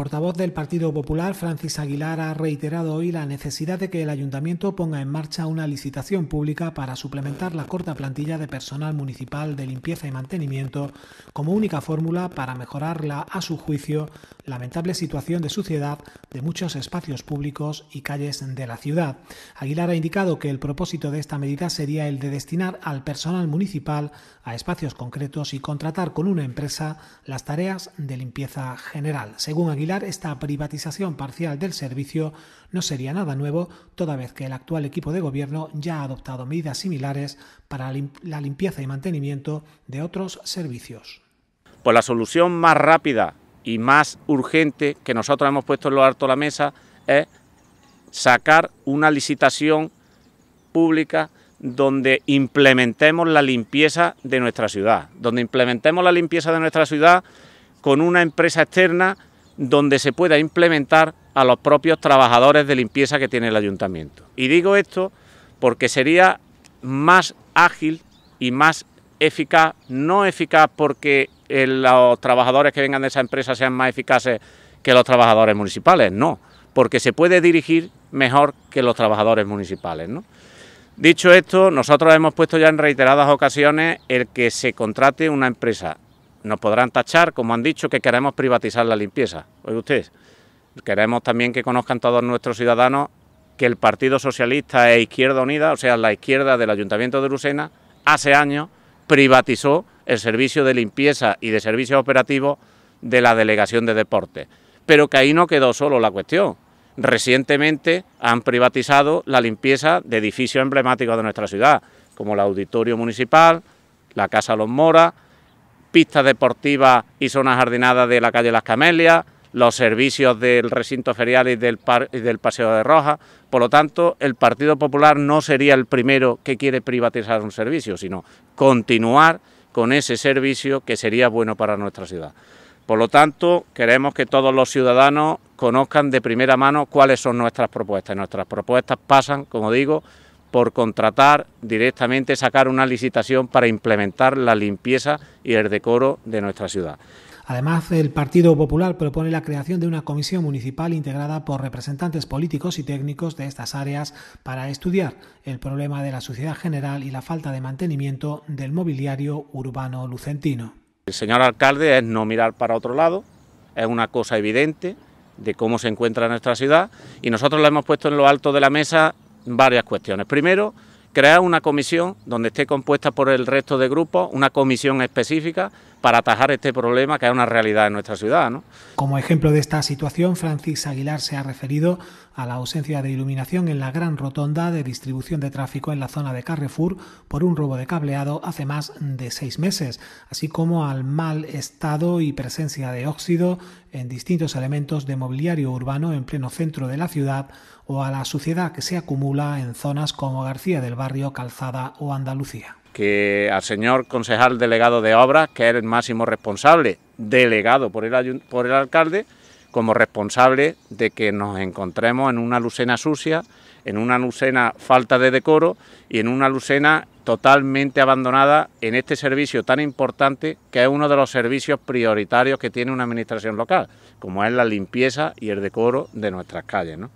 portavoz del Partido Popular, Francis Aguilar, ha reiterado hoy la necesidad de que el ayuntamiento ponga en marcha una licitación pública para suplementar la corta plantilla de personal municipal de limpieza y mantenimiento como única fórmula para mejorarla a su juicio, lamentable situación de suciedad de muchos espacios públicos y calles de la ciudad. Aguilar ha indicado que el propósito de esta medida sería el de destinar al personal municipal a espacios concretos y contratar con una empresa las tareas de limpieza general. Según Aguilar, esta privatización parcial del servicio no sería nada nuevo, toda vez que el actual equipo de gobierno ya ha adoptado medidas similares para la limpieza y mantenimiento de otros servicios. Pues la solución más rápida y más urgente que nosotros hemos puesto en lo alto de la mesa es sacar una licitación pública donde implementemos la limpieza de nuestra ciudad, donde implementemos la limpieza de nuestra ciudad con una empresa externa donde se pueda implementar a los propios trabajadores de limpieza que tiene el ayuntamiento. Y digo esto porque sería más ágil y más eficaz, no eficaz porque eh, los trabajadores que vengan de esa empresa sean más eficaces que los trabajadores municipales, no, porque se puede dirigir mejor que los trabajadores municipales. Dicho esto, nosotros hemos puesto ya en reiteradas ocasiones el que se contrate una empresa. Nos podrán tachar, como han dicho, que queremos privatizar la limpieza. Oye ustedes, queremos también que conozcan todos nuestros ciudadanos que el Partido Socialista e Izquierda Unida, o sea, la izquierda del Ayuntamiento de Lucena, hace años privatizó el servicio de limpieza y de servicios operativos de la Delegación de Deportes. Pero que ahí no quedó solo la cuestión. Recientemente han privatizado la limpieza de edificios emblemáticos de nuestra ciudad, como el Auditorio Municipal, la Casa Los Mora... pistas deportivas y zonas jardinadas de la calle Las Camelias, los servicios del recinto ferial y del, y del Paseo de Roja. Por lo tanto, el Partido Popular no sería el primero que quiere privatizar un servicio, sino continuar con ese servicio que sería bueno para nuestra ciudad. Por lo tanto, queremos que todos los ciudadanos conozcan de primera mano cuáles son nuestras propuestas. Nuestras propuestas pasan, como digo, por contratar directamente, sacar una licitación para implementar la limpieza y el decoro de nuestra ciudad. Además, el Partido Popular propone la creación de una comisión municipal integrada por representantes políticos y técnicos de estas áreas para estudiar el problema de la suciedad general y la falta de mantenimiento del mobiliario urbano lucentino. El señor alcalde es no mirar para otro lado, es una cosa evidente de cómo se encuentra nuestra ciudad y nosotros le hemos puesto en lo alto de la mesa varias cuestiones. Primero, crear una comisión donde esté compuesta por el resto de grupos, una comisión específica para atajar este problema que es una realidad en nuestra ciudad. Como ejemplo de esta situación, Francis Aguilar se ha referido a la ausencia de iluminación en la gran rotonda de distribución de tráfico en la zona de Carrefour por un robo de cableado hace más de seis meses, así como al mal estado y presencia de óxido en distintos elementos de mobiliario urbano en pleno centro de la ciudad o a la suciedad que se acumula en zonas como García del Barrio, Calzada o Andalucía que al señor concejal delegado de obras, que es el máximo responsable, delegado por el, por el alcalde, como responsable de que nos encontremos en una lucena sucia, en una lucena falta de decoro y en una lucena totalmente abandonada en este servicio tan importante que es uno de los servicios prioritarios que tiene una administración local, como es la limpieza y el decoro de nuestras calles. ¿no?